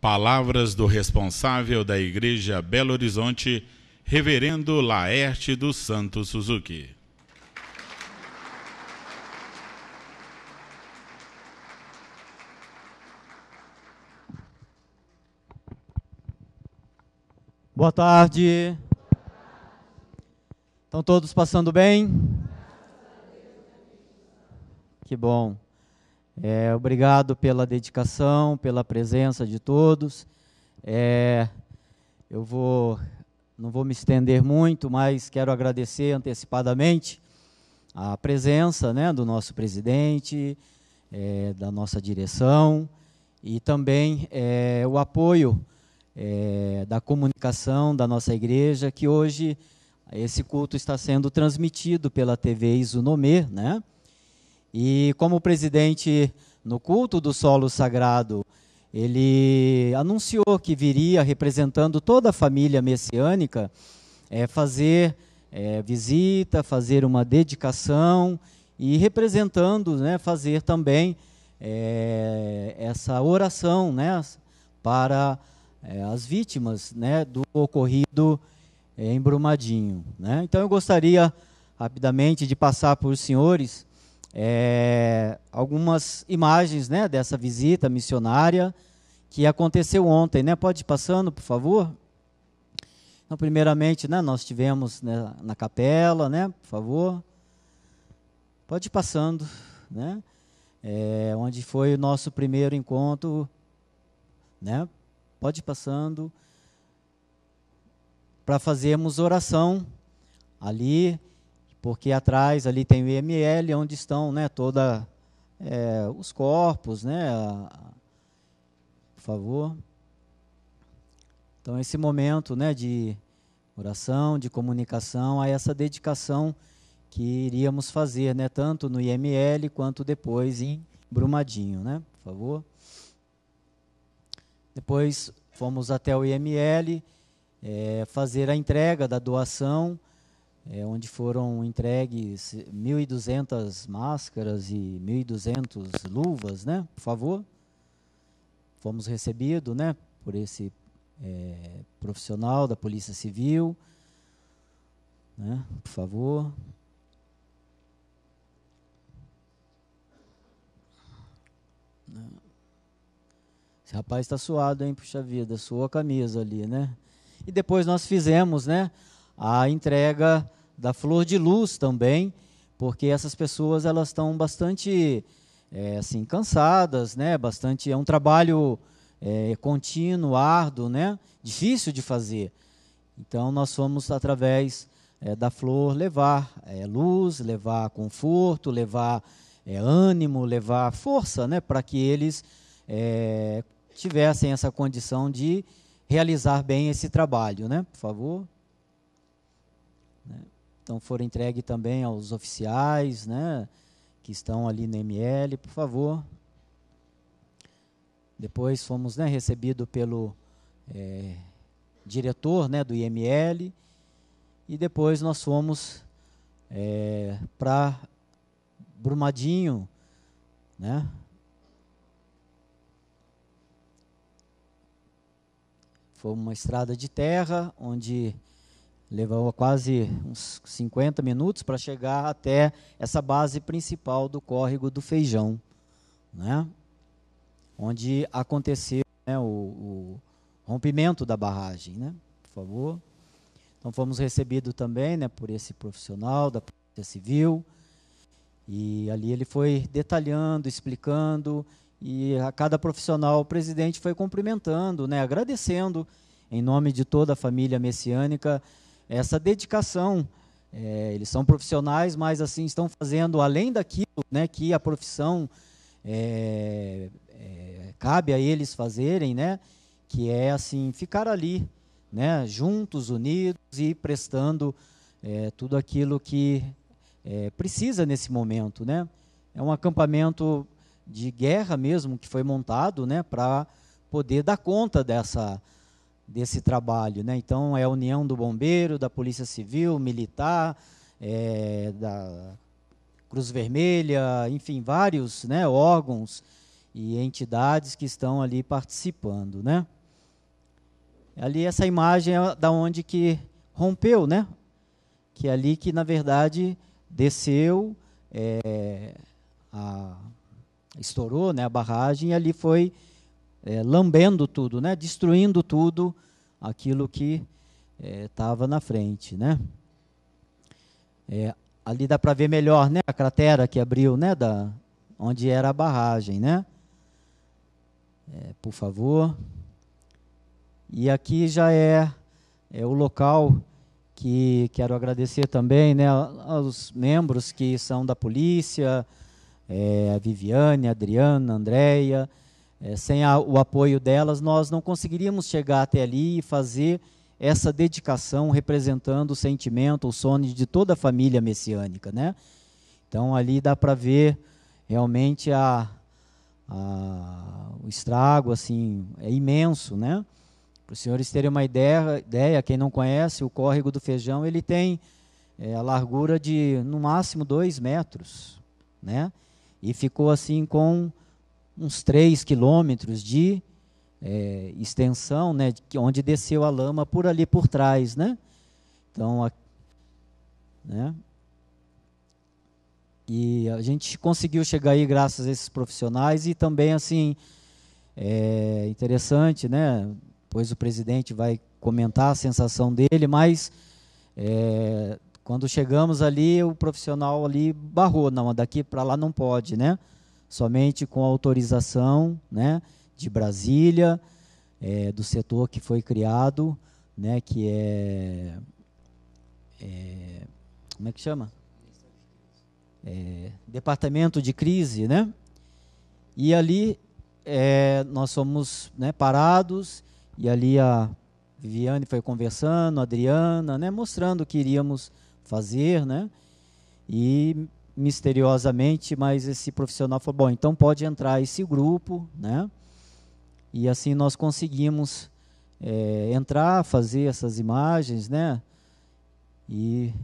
Palavras do responsável da Igreja Belo Horizonte, Reverendo Laerte dos Santos Suzuki. Boa tarde. Estão todos passando bem? Que bom. É, obrigado pela dedicação, pela presença de todos. É, eu vou, não vou me estender muito, mas quero agradecer antecipadamente a presença né, do nosso presidente, é, da nossa direção e também é, o apoio é, da comunicação da nossa igreja, que hoje esse culto está sendo transmitido pela TV Isunome, né? E como presidente no culto do solo sagrado, ele anunciou que viria, representando toda a família messiânica, é, fazer é, visita, fazer uma dedicação e representando, né, fazer também é, essa oração né, para é, as vítimas né, do ocorrido em Brumadinho. Né? Então eu gostaria rapidamente de passar por os senhores é, algumas imagens né, dessa visita missionária que aconteceu ontem. Né? Pode ir passando, por favor? Então, primeiramente, né, nós tivemos né, na capela, né, por favor. Pode ir passando, né? É, onde foi o nosso primeiro encontro, né? Pode ir passando para fazermos oração ali porque atrás ali tem o IML, onde estão né, toda é, os corpos, né? A, por favor. Então, esse momento né, de oração, de comunicação, a essa dedicação que iríamos fazer, né, tanto no IML quanto depois em Brumadinho, né, por favor. Depois fomos até o IML é, fazer a entrega da doação é, onde foram entregues 1.200 máscaras e 1.200 luvas, né? Por favor. Fomos recebidos, né? Por esse é, profissional da Polícia Civil, né? Por favor. Esse rapaz está suado, hein? Puxa vida, suou a camisa ali, né? E depois nós fizemos, né? A entrega da Flor de Luz também, porque essas pessoas elas estão bastante é, assim cansadas, né? Bastante é um trabalho é, contínuo, árduo, né? Difícil de fazer. Então nós fomos através é, da flor levar é, luz, levar conforto, levar é, ânimo, levar força, né? Para que eles é, tivessem essa condição de realizar bem esse trabalho, né? Por favor. Então foram entregue também aos oficiais, né, que estão ali no ML, por favor. Depois fomos né, recebidos pelo é, diretor né, do IML e depois nós fomos é, eh, para Brumadinho, né? Foi uma estrada de terra onde Levou quase uns 50 minutos para chegar até essa base principal do córrego do Feijão, né? onde aconteceu né, o, o, rompimento da barragem. Né? Por favor. Então fomos recebidos também né, por esse profissional da Polícia Civil. E ali ele foi detalhando, explicando, e a cada profissional o presidente foi cumprimentando, né, agradecendo em nome de toda a família messiânica essa dedicação. É, eles são profissionais, mas assim estão fazendo além daquilo né, que a profissão é, é, cabe a eles fazerem, né, que é assim ficar ali, né, juntos, unidos e prestando é, tudo aquilo que é, precisa nesse momento. Né. É um acampamento de guerra mesmo que foi montado né, para poder dar conta dessa desse trabalho. Né? Então, é a união do bombeiro, da polícia civil, militar, é, da Cruz Vermelha, enfim, vários né, órgãos e entidades que estão ali participando. Né? Ali essa imagem é da onde que rompeu, né? que é ali que, na verdade, desceu, é, a, estourou né, a barragem e ali foi é, lambendo tudo, né? destruindo tudo aquilo que estava é, na frente. Né? É, ali dá para ver melhor né? a cratera que abriu, né? da, onde era a barragem. Né? É, por favor. E aqui já é, é o local que quero agradecer também né, aos membros que são da polícia, é, a Viviane, a Adriana, a Andréia, é, sem a, o apoio delas, nós não conseguiríamos chegar até ali e fazer essa dedicação representando o sentimento, o sonho de toda a família messiânica, né? Então ali dá para ver realmente a, a, o estrago assim é imenso, né? Para os senhores terem uma ideia, ideia, quem não conhece, o córrego do feijão ele tem é, a largura de no máximo dois metros, né? E ficou assim com uns 3 quilômetros de é, extensão, né, onde desceu a lama por ali por trás, né? Então, a, né? E a gente conseguiu chegar aí graças a esses profissionais e também assim é interessante, né? Pois o presidente vai comentar a sensação dele, mas é, quando chegamos ali, o profissional ali barrou, não, daqui para lá não pode, né? somente com autorização né, de Brasília, é, do setor que foi criado, né, que é, é como é que chama? É, Departamento de Crise, né? E ali é, nós fomos né, parados e ali a Viviane foi conversando, a Adriana, né, mostrando o que iríamos fazer, né? E misteriosamente, mas esse profissional falou: bom, então pode entrar esse grupo, né? E assim nós conseguimos é, entrar, fazer essas imagens, né? E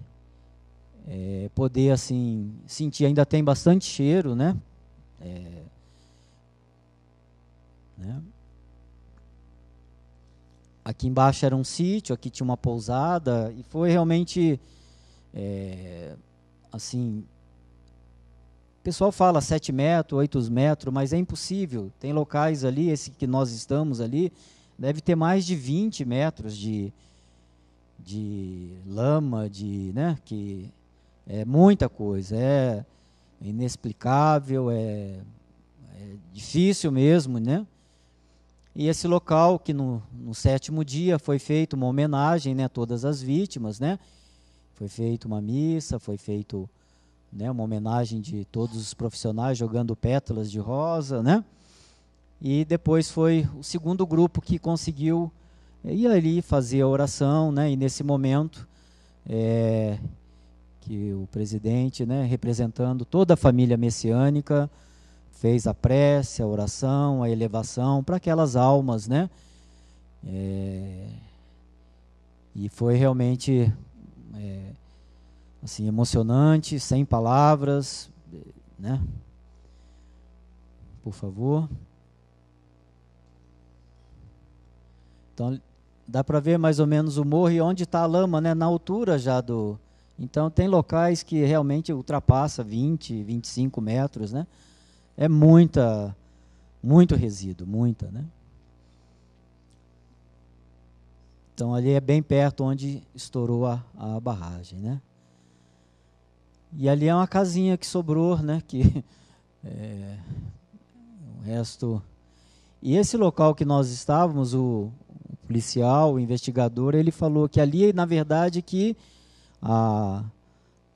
é, poder assim sentir. Ainda tem bastante cheiro, né? É, né? Aqui embaixo era um sítio, aqui tinha uma pousada e foi realmente assim pessoal fala 7 metros, 8 metros, mas é impossível. Tem locais ali, esse que nós estamos ali, deve ter mais de 20 metros de, de lama, de, né, que é muita coisa, é inexplicável, é, é difícil mesmo, né? E esse local que no, no sétimo dia foi feita uma homenagem né, a todas as vítimas, né? Foi feita uma missa, foi feito né, uma homenagem de todos os profissionais jogando pétalas de rosa, né? E depois foi o segundo grupo que conseguiu eh, ir ali fazer a oração, né? E nesse momento é, que o presidente, né, representando toda a família messiânica, fez a prece, a oração, a elevação para aquelas almas, né? É, e foi realmente é, assim, emocionante, sem palavras, né? Por favor. Então, dá para ver mais ou menos o morro e onde está a lama, né? Na altura já do... Então, tem locais que realmente ultrapassa 20, 25 metros, né? É muita, muito resíduo, muita, né? Então, ali é bem perto onde estourou a, a barragem, né? E ali é uma casinha que sobrou, né? Que é, o resto. E esse local que nós estávamos, o, o, policial, o investigador, ele falou que ali, na verdade, que a,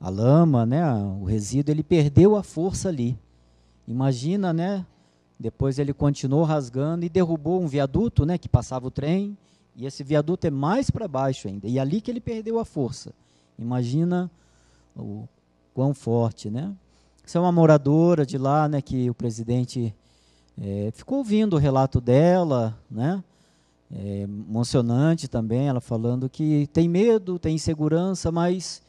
a lama, né? O resíduo, ele perdeu a força ali. Imagina, né? Depois ele continuou rasgando e derrubou um viaduto, né? Que passava o trem. E esse viaduto é mais para baixo ainda. E é ali que ele perdeu a força. Imagina o quão forte, né? Isso é uma moradora de lá, né, que o presidente é, ficou ouvindo o relato dela, né? É emocionante também, ela falando que tem medo, tem insegurança, mas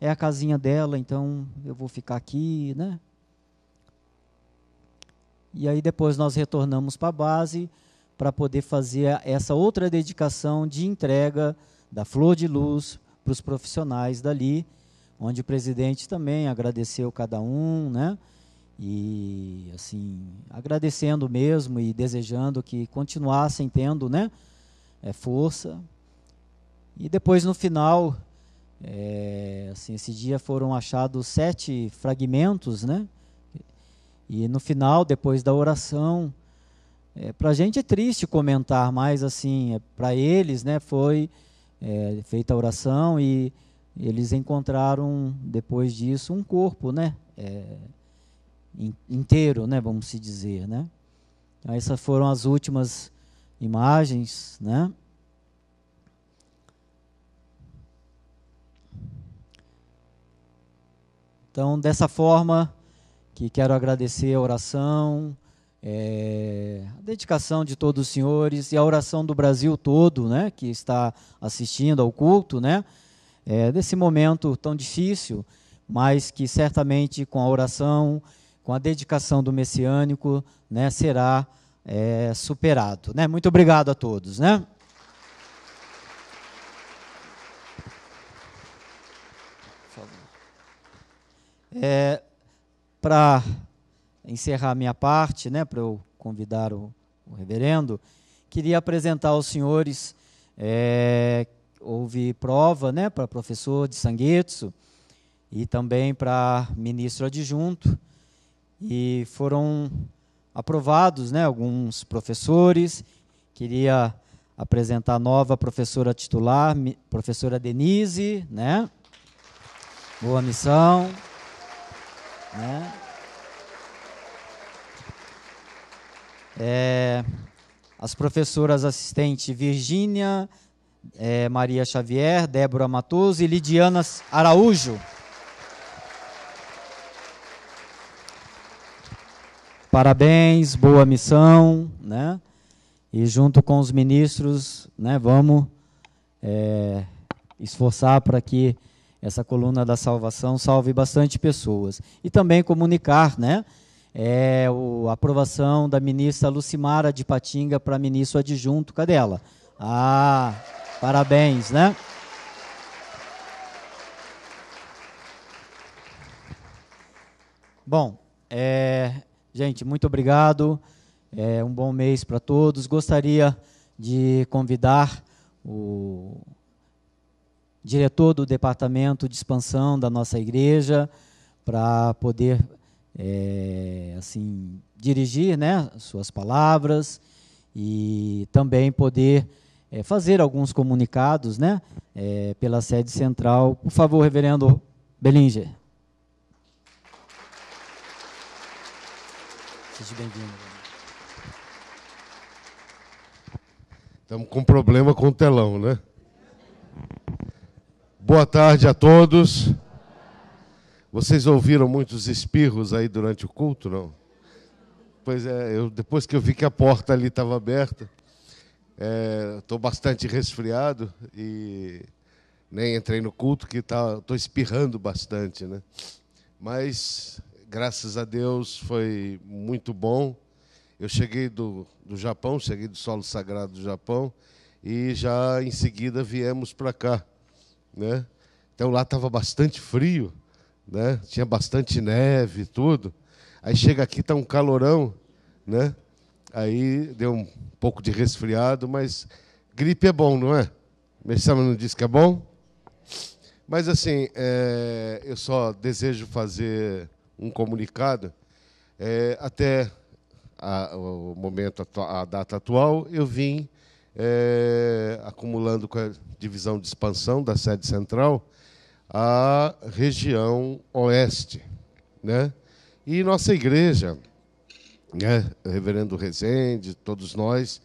é a casinha dela, então eu vou ficar aqui, né? E aí depois nós retornamos para a base para poder fazer essa outra dedicação de entrega da flor de luz para os profissionais dali onde o presidente também agradeceu cada um, né? E assim, agradecendo mesmo e desejando que continuassem tendo, né? É, força. E depois no final, é, assim, esse dia foram achados sete fragmentos, né? E no final, depois da oração, é, eh, para a gente é triste comentar, mas assim, é, para eles, né? Foi feita a oração e eles encontraram depois disso um corpo, né? É, inteiro, né? Vamos se dizer, né? Então, essas foram as últimas imagens, né? Então, dessa forma, que quero agradecer a oração, é, a dedicação de todos os senhores e a oração do Brasil todo, né? Que está assistindo ao culto, né? é, desse momento tão difícil, mas que certamente com a oração, com a dedicação do messiânico, né, será é, superado. Né? Muito obrigado a todos. Né? É, para encerrar minha parte, né, para eu convidar o, o, reverendo, queria apresentar aos senhores é, houve prova né, para professor de Sanguetsu e também para ministro adjunto. E foram aprovados né, alguns professores. Queria apresentar a nova professora titular, professora Denise, né? Boa missão. Né? É, as professoras assistente Virgínia, é, Maria Xavier, Débora Matuzi, e Lidiana Araújo. Parabéns, boa missão, né? E junto com os ministros, né, vamos é, esforçar para que essa coluna da salvação salve bastante pessoas. E também comunicar, né? É a aprovação da ministra Lucimara de Patinga para ministro adjunto. Cadê ela? Ah! Parabéns, né? Bom, é, gente, muito obrigado. É um bom mês para todos. Gostaria de convidar o diretor do departamento de expansão da nossa igreja para poder é, assim dirigir, né, suas palavras e também poder é, fazer alguns comunicados né, é, pela sede central. Por favor, reverendo Belinger. Seja bem-vindo. Estamos com problema com o telão, né? Boa tarde a todos. Vocês ouviram muitos espirros aí durante o culto, não? Pois é, eu, depois que eu vi que a porta ali estava aberta, Estou é, bastante resfriado e nem entrei no culto, que estou tá, espirrando bastante. Né? Mas, graças a Deus, foi muito bom. Eu cheguei do, do Japão, cheguei do solo sagrado do Japão, e já em seguida viemos para cá. Né? Então lá estava bastante frio, né? tinha bastante neve e tudo. Aí chega aqui, está um calorão, né? Aí deu um, pouco de resfriado, mas gripe é bom, não é? Messama não disse que é bom? Mas, assim, é, eu só desejo fazer um comunicado. É, até a, o momento, a data atual, eu vim é, acumulando com a divisão de expansão da sede central a região oeste. Né? E nossa igreja, né, Reverendo Rezende, todos nós,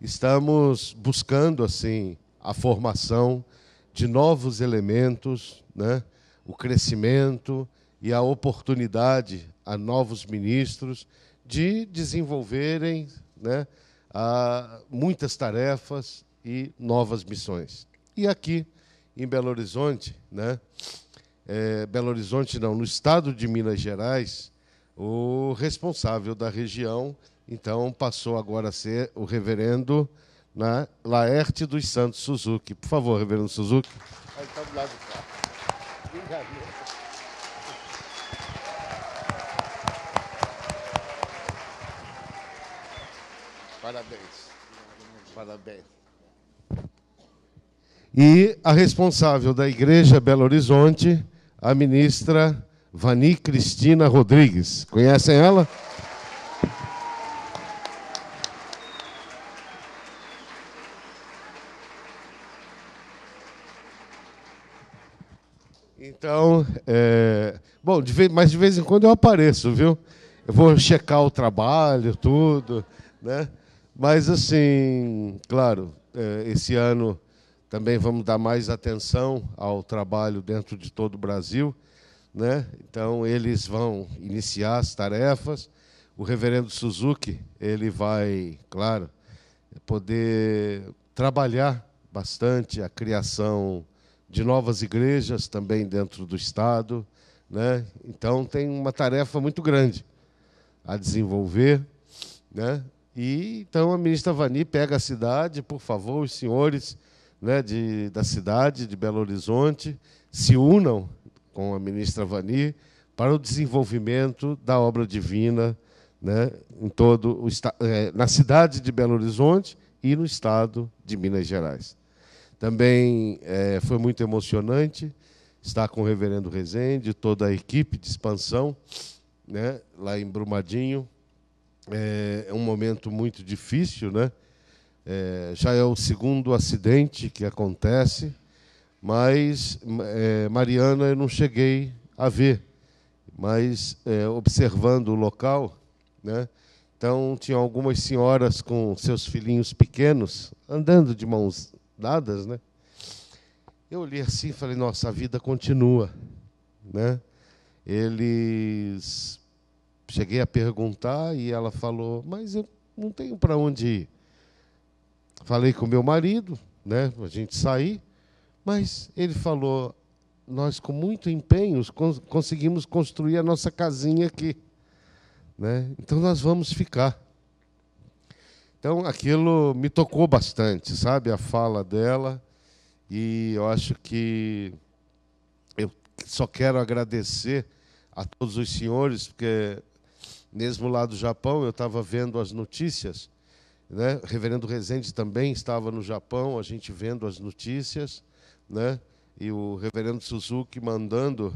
estamos buscando assim a formação de novos elementos, né, o crescimento e a oportunidade a novos ministros de desenvolverem né, ah, muitas tarefas e novas missões. E aqui, em Belo Horizonte, né, é, Belo Horizonte não, no estado de Minas Gerais, o responsável da região, então passou agora a ser o reverendo né, Laerte dos Santos Suzuki. Por favor, reverendo Suzuki. está do lado Obrigado. Parabéns. Parabéns. E a responsável da Igreja Belo Horizonte, a ministra Vani Cristina Rodrigues. Conhecem ela? Então, é... bom, de vez... mas de vez em quando eu apareço, viu? Eu vou checar o trabalho, tudo, né? Mas assim, claro, é, esse ano também vamos dar mais atenção ao trabalho dentro de todo o Brasil. Né? Então eles vão iniciar as tarefas. O reverendo Suzuki, ele vai, claro, poder trabalhar bastante a criação de novas igrejas também dentro do estado, né? Então tem uma tarefa muito grande a desenvolver, né? E então a ministra Vani pega a cidade, por favor, os senhores, né, de, da cidade de Belo Horizonte, se unam com a ministra Vani para o desenvolvimento da obra divina né, em todo o, é, na cidade de Belo Horizonte e no estado de Minas Gerais. Também é, foi muito emocionante estar com o reverendo Rezende, toda a equipe de expansão, né, lá em Brumadinho. É, é um momento muito difícil, né? É, já é o segundo acidente que acontece mas é, Mariana eu não cheguei a ver, mas é, observando o local, né? Então tinha algumas senhoras com seus filhinhos pequenos andando de mãos dadas, né? Eu olhei assim e falei: nossa, a vida continua, né? Eles cheguei a perguntar e ela falou: mas eu não tenho para onde ir. Falei com meu marido, né? A gente sair mas ele falou: nós, com muito empenho, conseguimos construir a nossa casinha aqui. Né? Então, nós vamos ficar. Então, aquilo me tocou bastante, sabe? A fala dela. E eu acho que eu só quero agradecer a todos os senhores, porque mesmo lá do Japão, eu estava vendo as notícias. Né? O reverendo Rezende também estava no Japão, a gente vendo as notícias né? E o reverendo Suzuki mandando,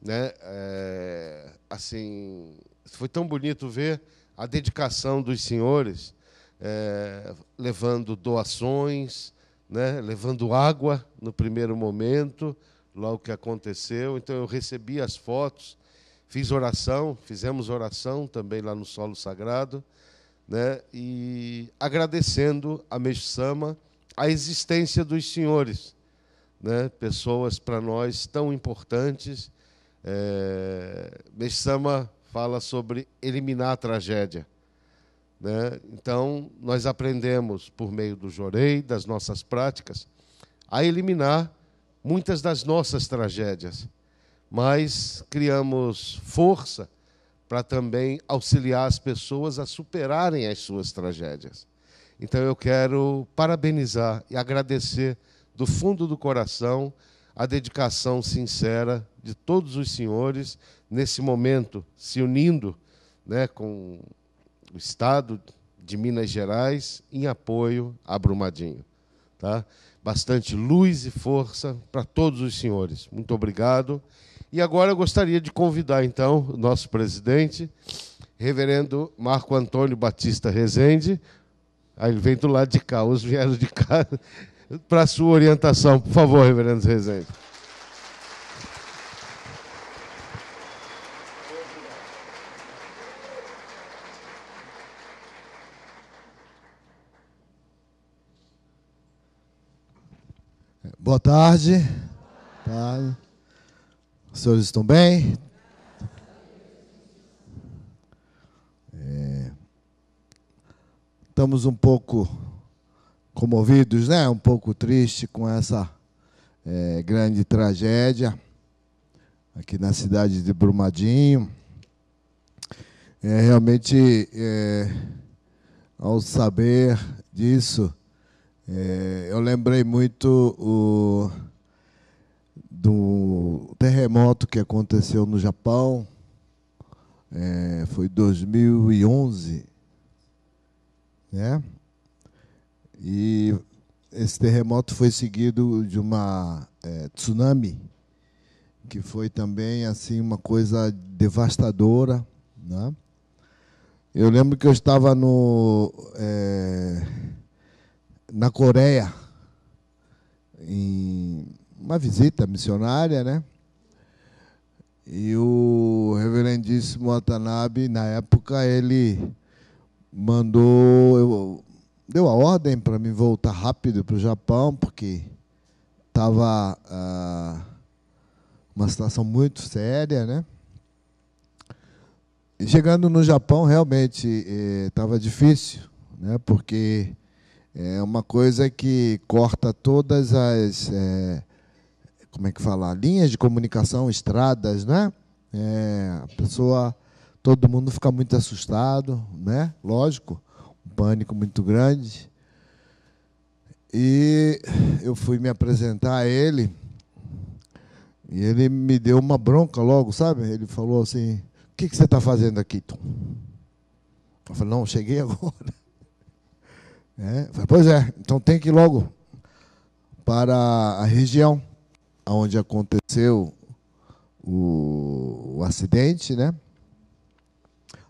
né? É, assim, foi tão bonito ver a dedicação dos senhores é, levando doações, né? Levando água no primeiro momento, logo que aconteceu. Então eu recebi as fotos, fiz oração, fizemos oração também lá no solo sagrado, né? E agradecendo a Meixama a existência dos senhores, né, pessoas para nós tão importantes. É, Meshama fala sobre eliminar a tragédia. Né? Então, nós aprendemos, por meio do jorei, das nossas práticas, a eliminar muitas das nossas tragédias, mas criamos força para também auxiliar as pessoas a superarem as suas tragédias. Então, eu quero parabenizar e agradecer do fundo do coração, a dedicação sincera de todos os senhores nesse momento, se unindo né, com o Estado de Minas Gerais em apoio a Brumadinho. Tá? Bastante luz e força para todos os senhores. Muito obrigado. E agora eu gostaria de convidar, então, o nosso presidente, reverendo Marco Antônio Batista Rezende. Aí ele vem do lado de cá, os vieram de cá para sua orientação. Por favor, reverendo Rezende. Boa tarde. Boa tá. tarde. Os senhores estão bem? É, estamos um pouco comovidos, né? um pouco triste com essa é, grande tragédia aqui na cidade de Brumadinho. É, realmente, é, ao saber disso, é, eu lembrei muito o, do terremoto que aconteceu no Japão, é, foi 2011, né? E esse terremoto foi seguido de uma é, tsunami, que foi também assim uma coisa devastadora. Né? Eu lembro que eu estava no, é, na Coreia, em uma visita missionária, né? E o reverendíssimo Watanabe, na época, ele mandou deu a ordem para mim voltar rápido para o Japão, porque estava ah, uma situação muito séria, né? E chegando no Japão, realmente estava eh, difícil, né? Porque eh, é uma coisa que corta todas as eh, como é que fala linhas de comunicação, estradas, né? É, a pessoa, todo mundo fica muito assustado, né? Lógico pânico muito grande. E eu fui me apresentar a ele e ele me deu uma bronca logo, sabe? Ele falou assim: O que, que você está fazendo aqui, Tom? Eu falei: Não, cheguei agora. É, falei, pois é, então tem que ir logo para a região onde aconteceu o, o acidente, né?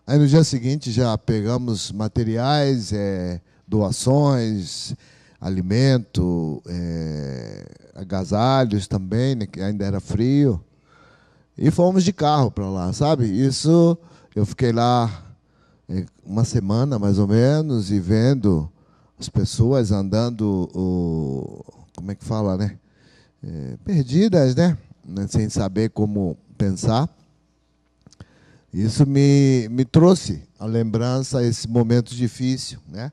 Aí no dia seguinte já pegamos materiais, é, doações, alimento, é, agasalhos também, né, que ainda era frio. E fomos de carro para lá, sabe? Isso eu fiquei lá é, uma semana mais ou menos e vendo as pessoas andando, o, como é que fala, né? É, perdidas, né? né sem saber como pensar. Isso me, me trouxe a lembrança esse momento difícil, né?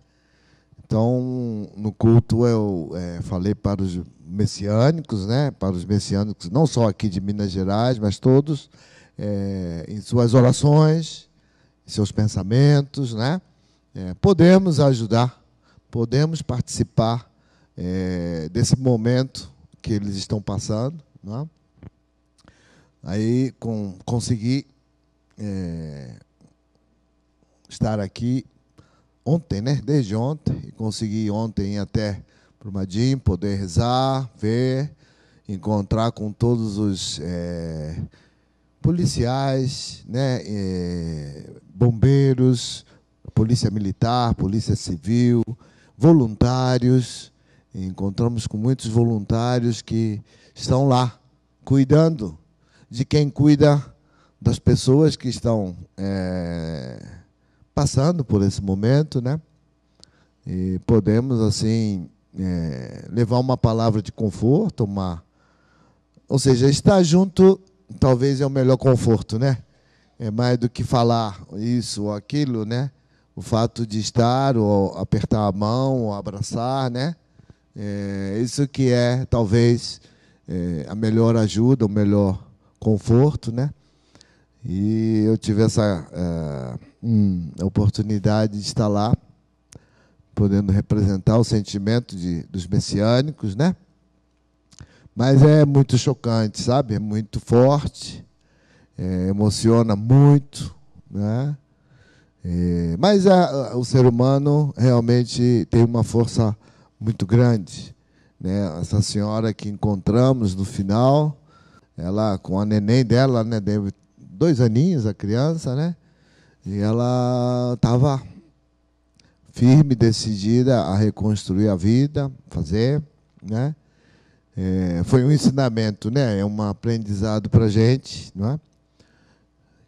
Então, no culto eu é, falei para os messiânicos, né? Para os messiânicos, não só aqui de Minas Gerais, mas todos é, em suas orações, seus pensamentos, né? É, podemos ajudar, podemos participar é, desse momento que eles estão passando, né? Aí com, consegui é, estar aqui ontem, né? Desde ontem. E consegui ontem ir até Brumadinho, poder rezar, ver, encontrar com todos os é, policiais, né? É, bombeiros, polícia militar, polícia civil, voluntários. encontramos com muitos voluntários que estão lá cuidando de quem cuida das pessoas que estão é, passando por esse momento, né? E podemos assim é, levar uma palavra de conforto, uma, ou seja, estar junto talvez é o melhor conforto, né? É mais do que falar isso ou aquilo, né? O fato de estar, ou apertar a mão, ou abraçar, né? É, isso que é talvez é, a melhor ajuda, o melhor conforto, né? E eu tive essa é, um, oportunidade de estar lá, podendo representar o sentimento de, dos messiânicos, né? Mas é muito chocante, sabe? É muito forte, é, emociona muito, né? É, mas a, a, o ser humano realmente tem uma força muito grande. Né? Essa senhora que encontramos no final, ela com a neném dela, né? Deve dois aninhos a criança, né? E ela estava firme, decidida a reconstruir a vida, fazer, né? É, foi um ensinamento, né? É um aprendizado para gente, não é?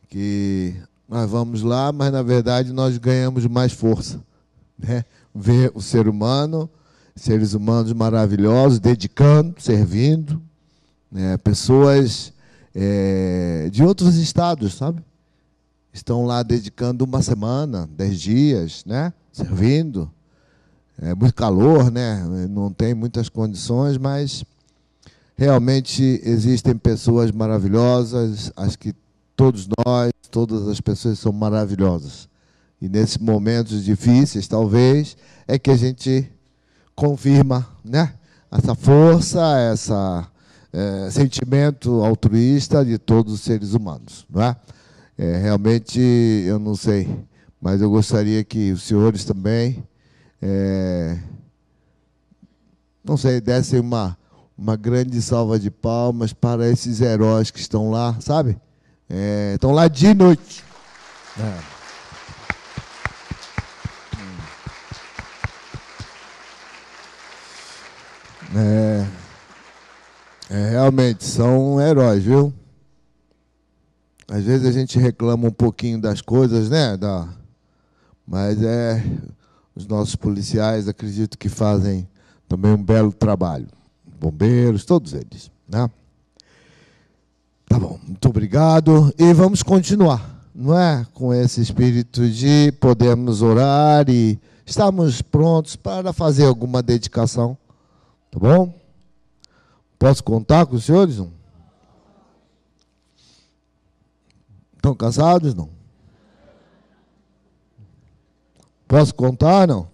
Que nós vamos lá, mas na verdade nós ganhamos mais força, né? Ver o ser humano, seres humanos maravilhosos, dedicando, servindo, né? pessoas é, de outros estados, sabe? Estão lá dedicando uma semana, dez dias, né? Servindo. É muito calor, né? Não tem muitas condições, mas realmente existem pessoas maravilhosas, as que todos nós, todas as pessoas são maravilhosas. E nesses momentos difíceis, talvez, é que a gente confirma, né? Essa força, essa é, sentimento altruísta de todos os seres humanos, não é? é? Realmente, eu não sei, mas eu gostaria que os senhores também, é, não sei, dessem uma, uma grande salva de palmas para esses heróis que estão lá, sabe? É, estão lá de noite. É. É, é, realmente, são heróis, viu? Às vezes a gente reclama um pouquinho das coisas, né? Da... Mas é os nossos policiais, acredito que fazem também um belo trabalho. Bombeiros, todos eles, né? Tá bom, muito obrigado. E vamos continuar, não é? Com esse espírito de podermos orar e estamos prontos para fazer alguma dedicação, tá bom? Posso contar com os senhores? Não? Estão casados? Não? Posso contar? Não?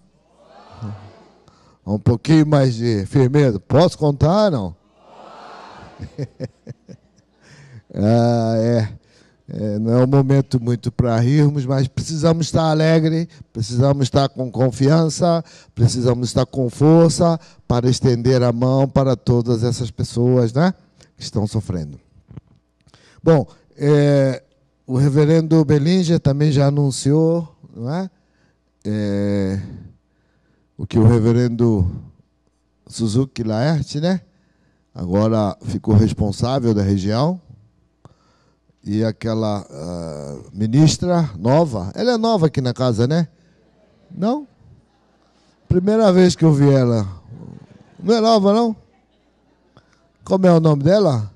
Um pouquinho mais de firmeza. Posso contar? Não? ah, é. É, não é um momento muito para rirmos, mas precisamos estar alegre, precisamos estar com confiança, precisamos estar com força para estender a mão para todas essas pessoas né, que estão sofrendo. Bom, é, o reverendo Belinger também já anunciou não é? é o que o reverendo Suzuki Laerte, né? agora ficou responsável da região e aquela uh, ministra nova. Ela é nova aqui na casa, né? Não? Primeira vez que eu vi ela. Não é nova, não? Como é o nome dela?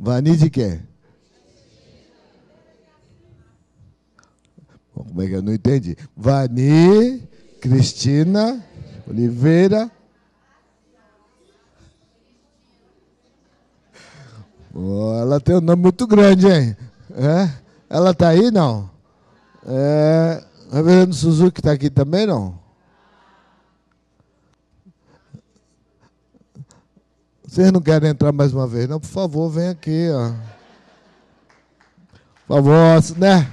Vani de quê? Como é que eu não entendi? Vani Cristina Oliveira Oh, ela tem um nome muito grande, hein? É? Ela está aí, não? É, Reverendo Suzuki está aqui também, não? Vocês não querem entrar mais uma vez? Não, por favor, vem aqui. Ó. Por favor, né?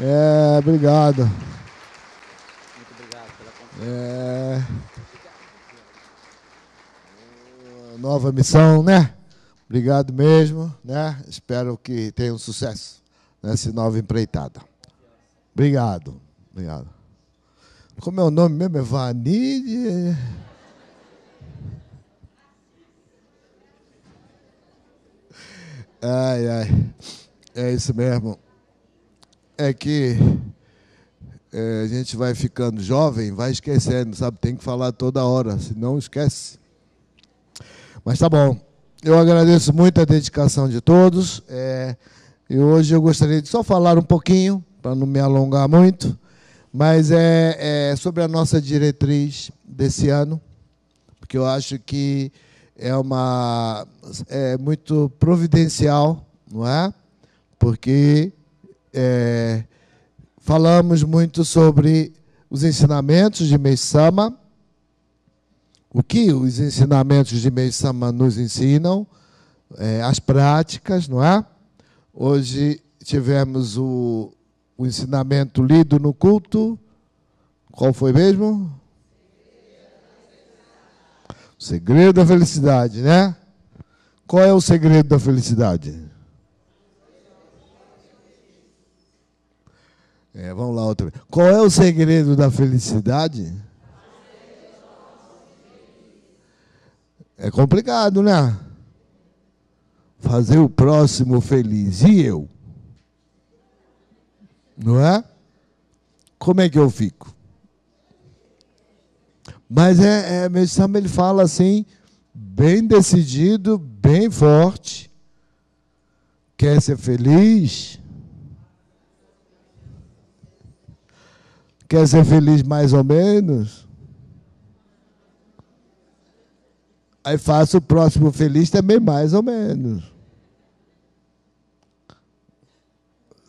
É, obrigado. Muito obrigado pela confiança. É, nova missão, né? Obrigado mesmo, né? Espero que tenha um sucesso nessa nova empreitada. Obrigado. Obrigado. Como é o nome mesmo? É Vanille. Ai, ai. É isso mesmo. É que é, a gente vai ficando jovem, vai esquecendo, sabe? Tem que falar toda hora, senão esquece. Mas tá bom eu agradeço muito a dedicação de todos. É, e hoje eu gostaria de só falar um pouquinho, para não me alongar muito, mas é, é, sobre a nossa diretriz desse ano, porque eu acho que é uma é muito providencial, não é? Porque é, falamos muito sobre os ensinamentos de Meisama, o que os ensinamentos de Meio Sama nos ensinam, é, as práticas, não é? Hoje tivemos o, o ensinamento lido no culto. Qual foi mesmo? O segredo da felicidade, né? Qual é o segredo da felicidade? É, vamos lá outra vez. Qual é o segredo da felicidade? É complicado, né? Fazer o próximo feliz. E eu? Não é? Como é que eu fico? Mas é, é Meshama, ele fala assim, bem decidido, bem forte. Quer ser feliz? Quer ser feliz mais ou menos? Aí faço o próximo feliz também mais ou menos.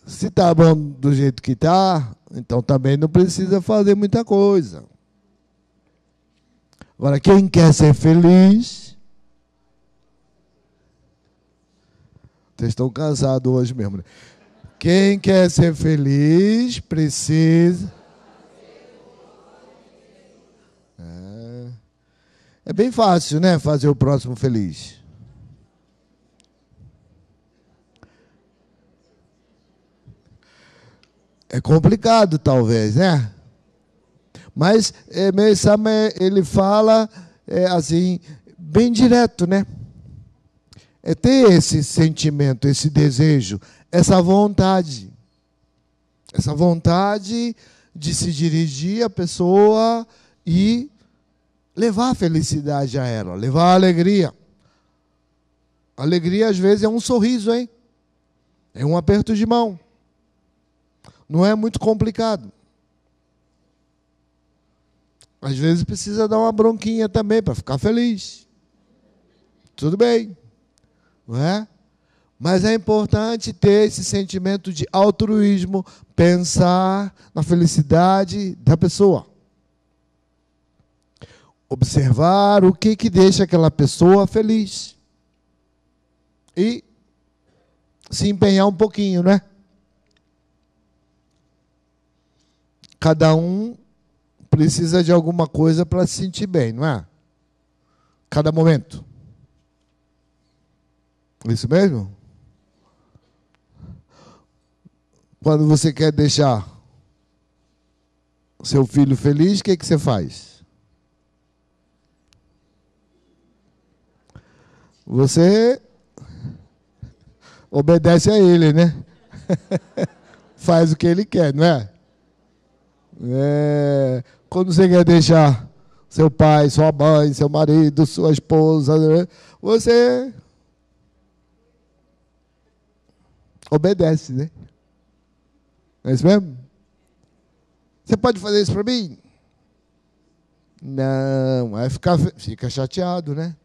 Se tá bom do jeito que tá, então também não precisa fazer muita coisa. Agora, quem quer ser feliz. Vocês estão cansados hoje mesmo. Né? Quem quer ser feliz precisa. É bem fácil, né? Fazer o próximo feliz. É complicado, talvez, né? Mas é, Meisama, ele fala é, assim, bem direto, né? É ter esse sentimento, esse desejo, essa vontade. Essa vontade de se dirigir à pessoa e levar a felicidade a ela, levar a alegria. Alegria às vezes é um sorriso, hein? É um aperto de mão. Não é muito complicado. Às vezes precisa dar uma bronquinha também para ficar feliz. Tudo bem, não é? Mas é importante ter esse sentimento de altruísmo, pensar na felicidade da pessoa observar o que que deixa aquela pessoa feliz e se empenhar um pouquinho, né? Cada um precisa de alguma coisa para se sentir bem, não é? Cada momento. Isso mesmo? Quando você quer deixar seu filho feliz, o que, que você faz? Você obedece a ele, né? Faz o que ele quer, não é? é? Quando você quer deixar seu pai, sua mãe, seu marido, sua esposa, né? você obedece, né? é isso mesmo? Você pode fazer isso para mim? Não, aí fica, fica chateado, né?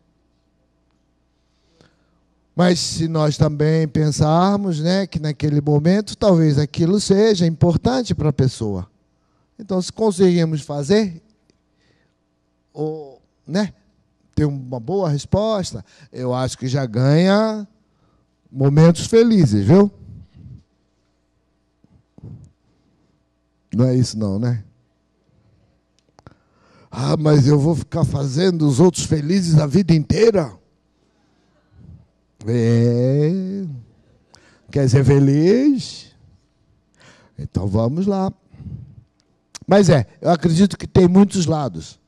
Mas se nós também pensarmos né, que naquele momento talvez aquilo seja importante para a pessoa. Então, se conseguirmos fazer, ou, né, ter uma boa resposta, eu acho que já ganha momentos felizes, viu? Não é isso não, né? Ah, mas eu vou ficar fazendo os outros felizes a vida inteira? É. Quer ser feliz? Então vamos lá. Mas é, eu acredito que tem muitos lados.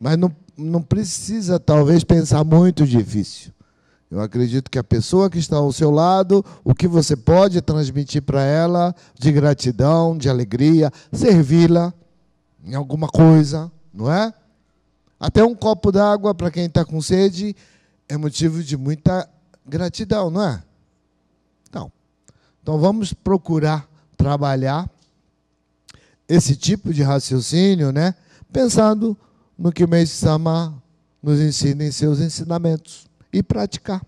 Mas não, não precisa, talvez, pensar muito difícil. Eu acredito que a pessoa que está ao seu lado, o que você pode transmitir para ela de gratidão, de alegria, servi-la em alguma coisa, não é? Até um copo d'água para quem está com sede é motivo de muita Gratidão, não é? Então, Então vamos procurar trabalhar esse tipo de raciocínio, né? Pensando no que o Mestre Sama nos ensina em seus ensinamentos e praticar.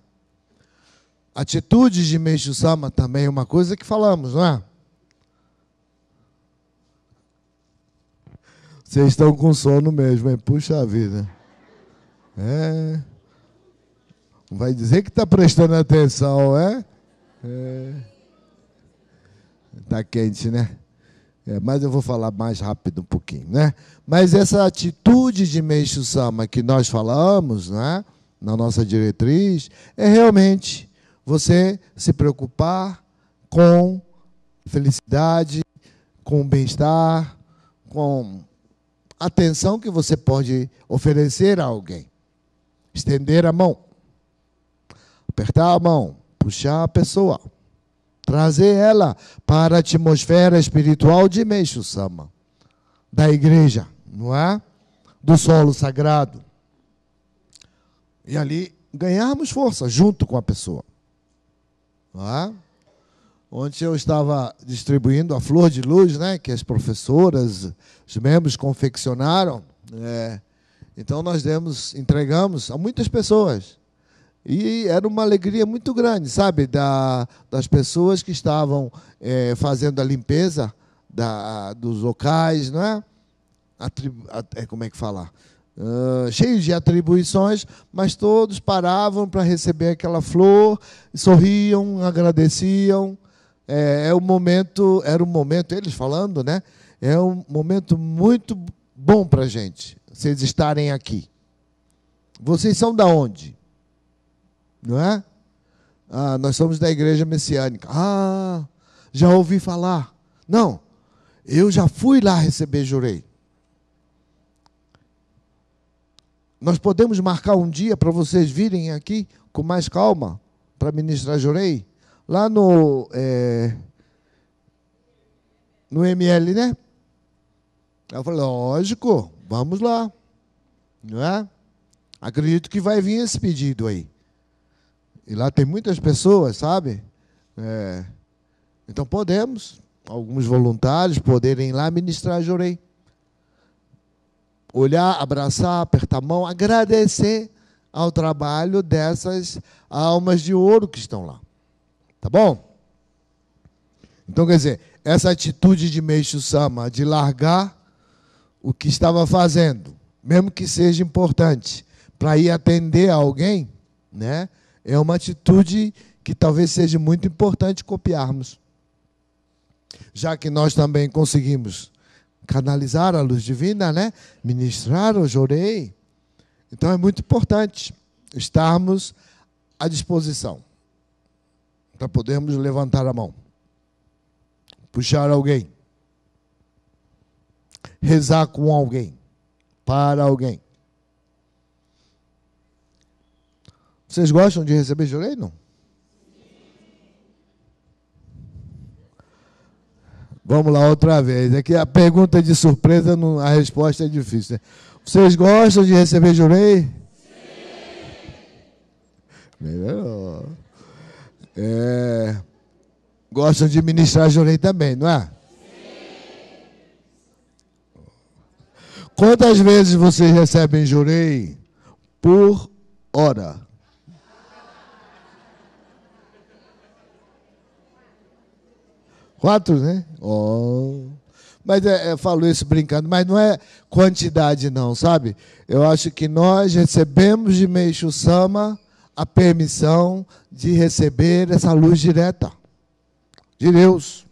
Atitudes de Meishu Sama também é uma coisa que falamos, não é? Vocês estão com sono mesmo, hein? Puxa vida. É. Vai dizer que está prestando atenção, é? Está é. Tá quente, né? É, mas eu vou falar mais rápido um pouquinho, né? Mas essa atitude de Meixo Sama que nós falamos, né? Na nossa diretriz, é realmente você se preocupar com felicidade, com bem-estar, com atenção que você pode oferecer a alguém. Estender a mão apertar a mão, puxar a pessoa, trazer ela para a atmosfera espiritual de Meixo Sama, da igreja, não é? Do solo sagrado. E ali ganharmos força junto com a pessoa. Não é? Ontem eu estava distribuindo a flor de luz, né, que as professoras, os membros confeccionaram. É, então nós demos, entregamos a muitas pessoas. E era uma alegria muito grande, sabe, da, das pessoas que estavam é, fazendo a limpeza da, dos locais, não é? Atribu é como é que falar? Uh, cheios de atribuições, mas todos paravam para receber aquela flor, sorriam, agradeciam. É, é momento, era o momento, eles falando, né? É um momento muito bom para gente, vocês estarem aqui. Vocês são da onde? não é? Ah, nós somos da igreja messiânica. Ah, já ouvi falar. Não, eu já fui lá receber jurei. Nós podemos marcar um dia para vocês virem aqui com mais calma para ministrar jurei? Lá no, é, no ML, né? Eu falei, lógico, vamos lá. Não é? Acredito que vai vir esse pedido aí. E lá tem muitas pessoas, sabe? É, então podemos, alguns voluntários, poderem ir lá ministrar Jorei. Olhar, abraçar, apertar a mão, agradecer ao trabalho dessas almas de ouro que estão lá. Tá bom? Então, quer dizer, essa atitude de Meixo Sama, de largar o que estava fazendo, mesmo que seja importante, para ir atender alguém, né? É uma atitude que talvez seja muito importante copiarmos, já que nós também conseguimos canalizar a luz divina, né? Ministrar, hoje orei. Então é muito importante estarmos à disposição para podermos levantar a mão, puxar alguém, rezar com alguém, para alguém. Vocês gostam de receber jurei Não. Vamos lá outra vez. É que a pergunta é de surpresa, a resposta é difícil. Né? Vocês gostam de receber jurei? Sim. Melhor. É, gostam de ministrar jurei também, não é? Sim. Quantas vezes vocês recebem jurei por hora? Quatro, né? Oh. Mas é, eu é, falo isso brincando, mas não é quantidade, não, sabe? Eu acho que nós recebemos de Meixo Sama a permissão de receber essa luz direta de Deus.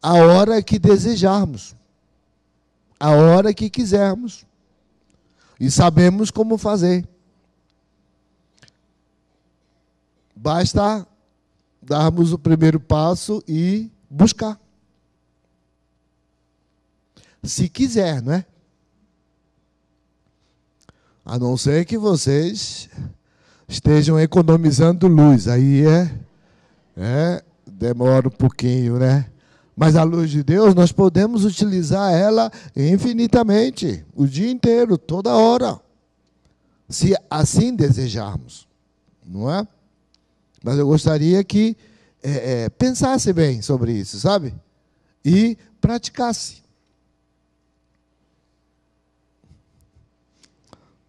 A hora que desejarmos, a hora que quisermos. E sabemos como fazer. Basta darmos o primeiro passo e buscar. Se quiser, não é? A não ser que vocês estejam economizando luz. Aí é, é demora um pouquinho, né? Mas a luz de Deus, nós podemos utilizar ela infinitamente, o dia inteiro, toda hora, se assim desejarmos, não é? Mas eu gostaria que é, é, pensasse bem sobre isso, sabe? E praticasse.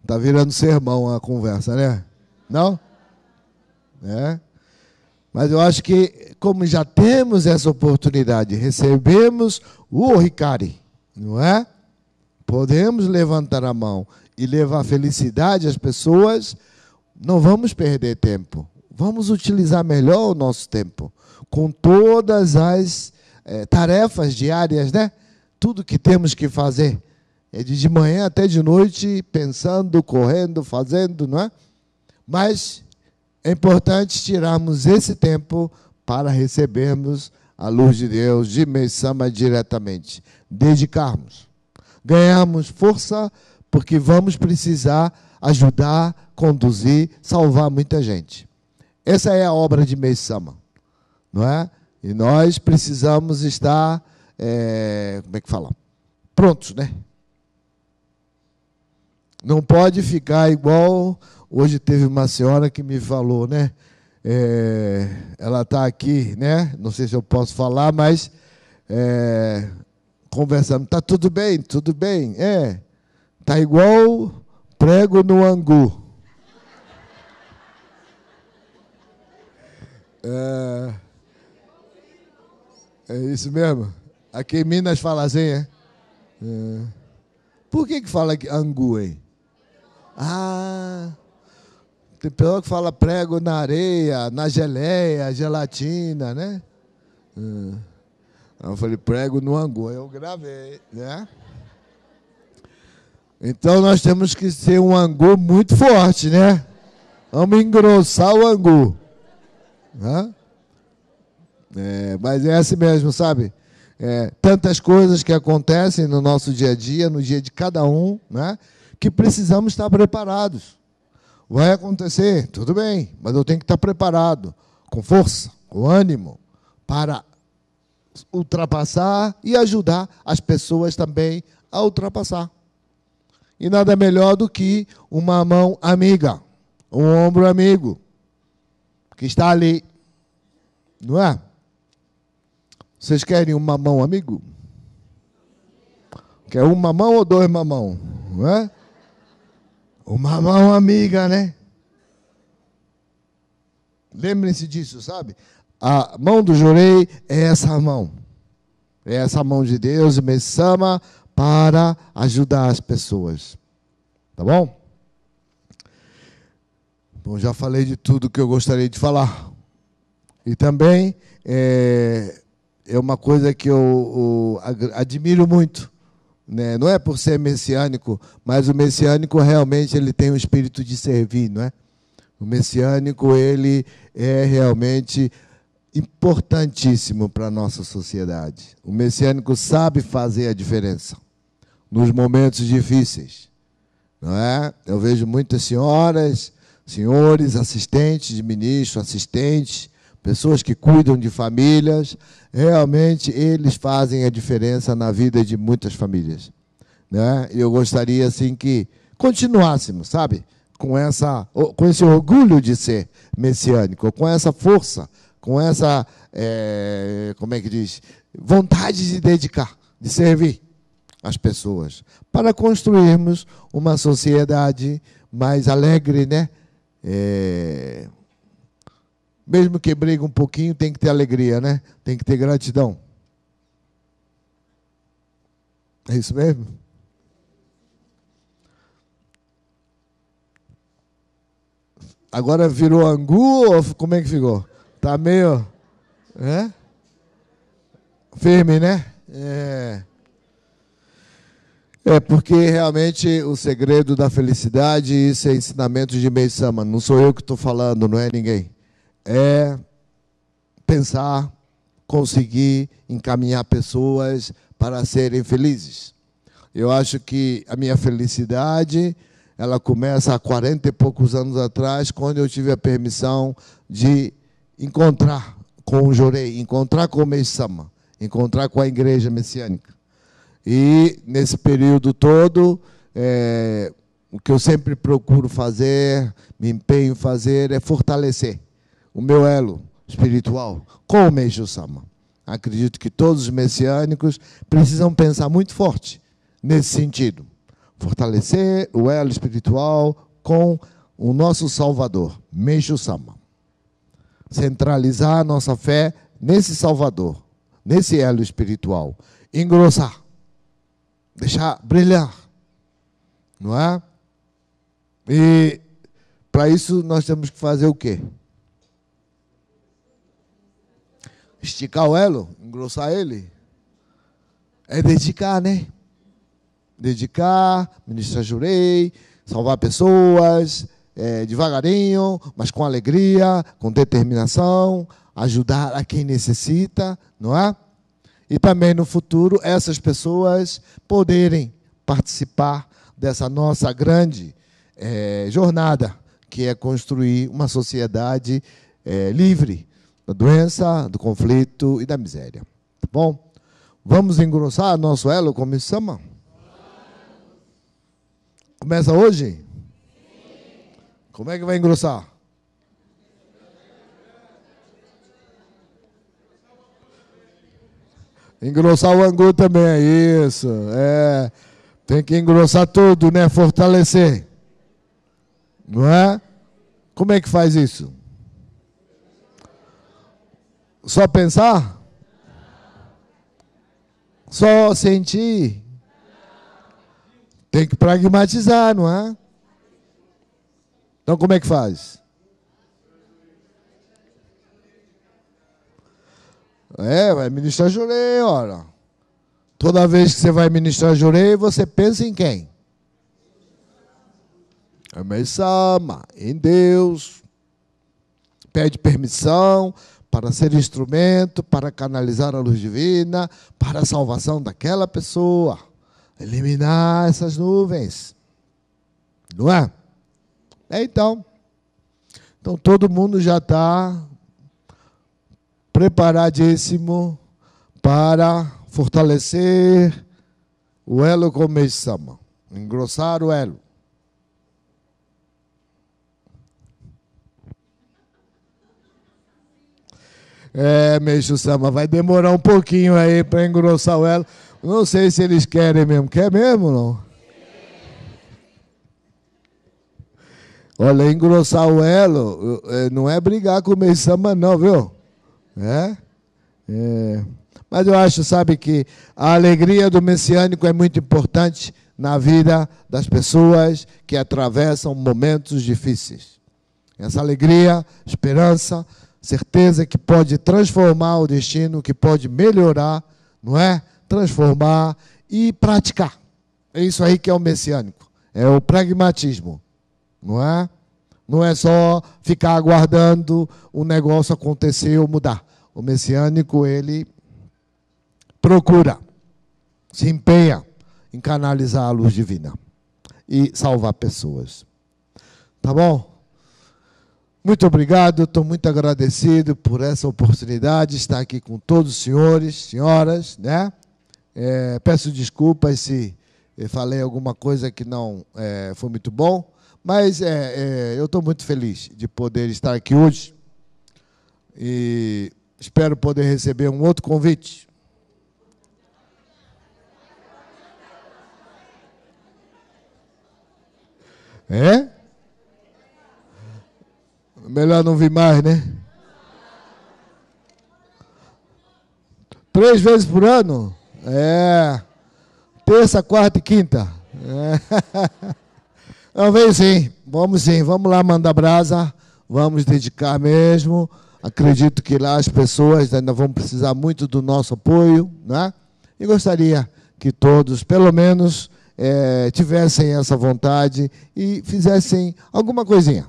Tá virando sermão a conversa, né? Não? É. Mas eu acho que, como já temos essa oportunidade, recebemos o Ricari, não é? Podemos levantar a mão e levar felicidade às pessoas, não vamos perder tempo. Vamos utilizar melhor o nosso tempo, com todas as é, tarefas diárias, né? Tudo que temos que fazer. É de manhã até de noite, pensando, correndo, fazendo, não é? Mas é importante tirarmos esse tempo para recebermos a luz de Deus de Meisama diretamente. Dedicarmos. Ganharmos força, porque vamos precisar ajudar, conduzir, salvar muita gente. Essa é a obra de Meisama, não é? E nós precisamos estar, é, como é que fala? Prontos, né? Não pode ficar igual. Hoje teve uma senhora que me falou, né? É, ela está aqui, né? Não sei se eu posso falar, mas é, conversando. Tá tudo bem, tudo bem. É, tá igual prego no angu. É, é isso mesmo? Aqui em Minas fala assim, é? é. Por que, que fala angu, hein? Ah, tem pessoal que fala prego na areia, na geleia, gelatina, né? É. eu falei, prego no angu. Eu gravei, né? Então nós temos que ser um angu muito forte, né? Vamos engrossar o angu. É, mas é assim mesmo, sabe? É, tantas coisas que acontecem no nosso dia a dia, no dia de cada um, né? que precisamos estar preparados. Vai acontecer, tudo bem, mas eu tenho que estar preparado, com força, com ânimo, para ultrapassar e ajudar as pessoas também a ultrapassar. E nada melhor do que uma mão amiga, um ombro amigo que está ali. Não é? Vocês querem um mamão, amigo? Quer um mamão ou dois mamão? Não é? O mamão, amiga, né? Lembrem-se disso, sabe? A mão do jurei é essa mão. É essa mão de Deus, Messama, para ajudar as pessoas. Tá bom? Bom, já falei de tudo que eu gostaria de falar. E também é, é uma coisa que eu, eu admiro muito. Né? Não é por ser messiânico, mas o messiânico realmente ele tem o um espírito de servir, não é? O messiânico ele é realmente importantíssimo para a nossa sociedade. O messiânico sabe fazer a diferença nos momentos difíceis, não é? Eu vejo muitas senhoras senhores, assistentes de ministro, assistentes, pessoas que cuidam de famílias, realmente eles fazem a diferença na vida de muitas famílias. Né? Eu gostaria assim que continuássemos, sabe? Com, essa, com esse orgulho de ser messiânico, com essa força, com essa, é, como é que diz, vontade de dedicar, de servir as pessoas, para construirmos uma sociedade mais alegre, né? É... Mesmo que briga um pouquinho, tem que ter alegria, né? Tem que ter gratidão. É isso mesmo? Agora virou angu ou como é que ficou? Tá meio. É? Firme, né? É. É porque realmente o segredo da felicidade, isso é ensinamento de Meisama. Não sou eu que estou falando, não é ninguém. É pensar, conseguir encaminhar pessoas para serem felizes. Eu acho que a minha felicidade, ela começa há 40 e poucos anos atrás, quando eu tive a permissão de encontrar com o Jorei, encontrar com o Meisama, encontrar com a igreja messiânica. E nesse período todo, é, o que eu sempre procuro fazer, me empenho em fazer, é fortalecer o meu elo espiritual com o Meixo Sama. Acredito que todos os messiânicos precisam pensar muito forte nesse sentido. Fortalecer o elo espiritual com o nosso Salvador, Meixo Sama. Centralizar a nossa fé nesse Salvador, nesse elo espiritual. Engrossar deixar brilhar, não é? E para isso nós temos que fazer o quê? Esticar o elo, engrossar ele. É dedicar, né? Dedicar, ministrar jurei, salvar pessoas, é, devagarinho, mas com alegria, com determinação, ajudar a quem necessita, não é? e também no futuro essas pessoas poderem participar dessa nossa grande é, jornada, que é construir uma sociedade é, livre da doença, do conflito e da miséria. Tá bom? Vamos engrossar nosso elo com Missama? Começa hoje? Como é que vai engrossar? Engrossar o angu também, é isso. É, tem que engrossar tudo, né? Fortalecer. Não é? Como é que faz isso? Só pensar? Só sentir? Tem que pragmatizar, não é? Então como é que faz? É, vai ministrar jurei, ora. Toda vez que você vai ministrar jurei, você pensa em quem? É amém em Deus. Pede permissão para ser instrumento, para canalizar a luz divina, para a salvação daquela pessoa. Eliminar essas nuvens. Não é? é então. Então todo mundo já está preparar para fortalecer o elo com o engrossar o elo. É, Meixo Sama, vai demorar um pouquinho aí para engrossar o elo. Não sei se eles querem mesmo. Quer mesmo não? Olha, engrossar o elo é, não é brigar com o Meisama, não, viu? Né? É. Mas eu acho, sabe, que a alegria do messiânico é muito importante na vida das pessoas que atravessam momentos difíceis. Essa alegria, esperança, certeza que pode transformar o destino, que pode melhorar, não é? Transformar e praticar. É isso aí que é o messiânico. É o pragmatismo, não é? Não é só ficar aguardando o negócio acontecer ou mudar. O messiânico, ele procura, se empenha em canalizar a luz divina e salvar pessoas. Tá bom? Muito obrigado, estou muito agradecido por essa oportunidade de estar aqui com todos os senhores, senhoras, né? É, peço desculpas se eh, falei alguma coisa que não é, foi muito bom. Mas é, é, eu estou muito feliz de poder estar aqui hoje e espero poder receber um outro convite. É? Melhor não vir mais, né? Três vezes por ano? É. Terça, quarta e quinta. É. Não, sim, vamos sim, vamos lá mandar brasa, vamos dedicar mesmo. Acredito que lá as pessoas ainda vão precisar muito do nosso apoio, né? E gostaria que todos, pelo menos, é, tivessem essa vontade e fizessem alguma coisinha,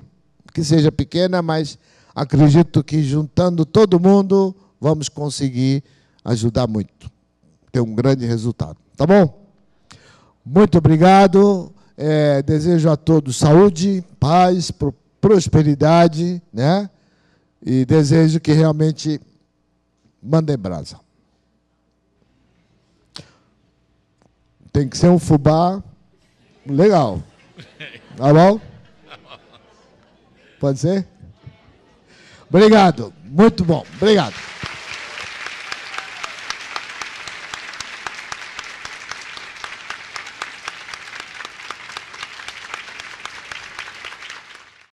que seja pequena, mas acredito que juntando todo mundo vamos conseguir ajudar muito, ter um grande resultado. Tá bom? Muito obrigado. É, desejo a todos saúde, paz, prosperidade, né? E desejo que realmente mandem brasa. Tem que ser um fubá legal. Tá bom? Pode ser? Obrigado. Muito bom. Obrigado.